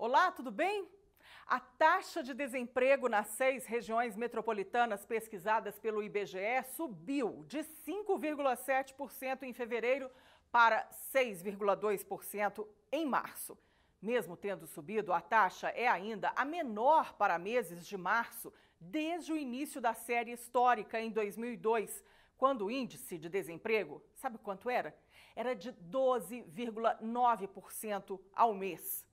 Olá, tudo bem? A taxa de desemprego nas seis regiões metropolitanas pesquisadas pelo IBGE subiu de 5,7% em fevereiro para 6,2% em março. Mesmo tendo subido, a taxa é ainda a menor para meses de março desde o início da série histórica em 2002, quando o índice de desemprego, sabe quanto era? Era de 12,9% ao mês.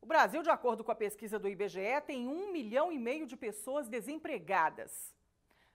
O Brasil, de acordo com a pesquisa do IBGE, tem um milhão e meio de pessoas desempregadas.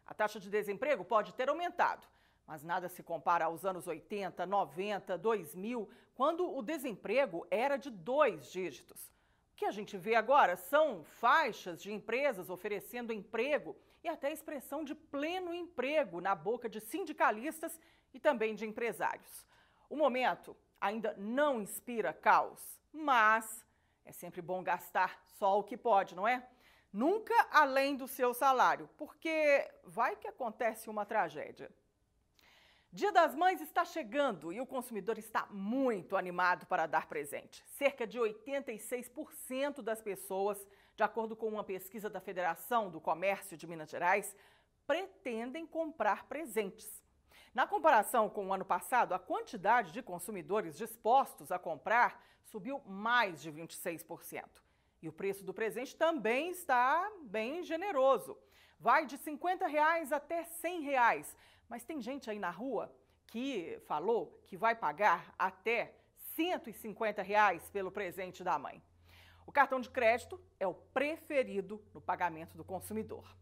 A taxa de desemprego pode ter aumentado, mas nada se compara aos anos 80, 90, 2000, quando o desemprego era de dois dígitos. O que a gente vê agora são faixas de empresas oferecendo emprego e até a expressão de pleno emprego na boca de sindicalistas e também de empresários. O momento ainda não inspira caos, mas é sempre bom gastar só o que pode, não é? Nunca além do seu salário, porque vai que acontece uma tragédia. Dia das Mães está chegando e o consumidor está muito animado para dar presente. Cerca de 86% das pessoas, de acordo com uma pesquisa da Federação do Comércio de Minas Gerais, pretendem comprar presentes. Na comparação com o ano passado, a quantidade de consumidores dispostos a comprar subiu mais de 26%. E o preço do presente também está bem generoso. Vai de 50 reais até 100 reais. Mas tem gente aí na rua que falou que vai pagar até 150 reais pelo presente da mãe. O cartão de crédito é o preferido no pagamento do consumidor.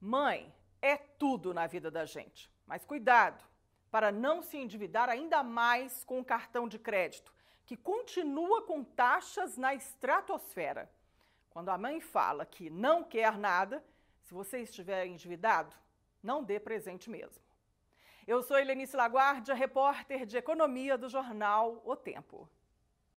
Mãe é tudo na vida da gente. Mas cuidado para não se endividar ainda mais com o cartão de crédito, que continua com taxas na estratosfera. Quando a mãe fala que não quer nada, se você estiver endividado, não dê presente mesmo. Eu sou Helenice Laguardia, repórter de economia do jornal O Tempo.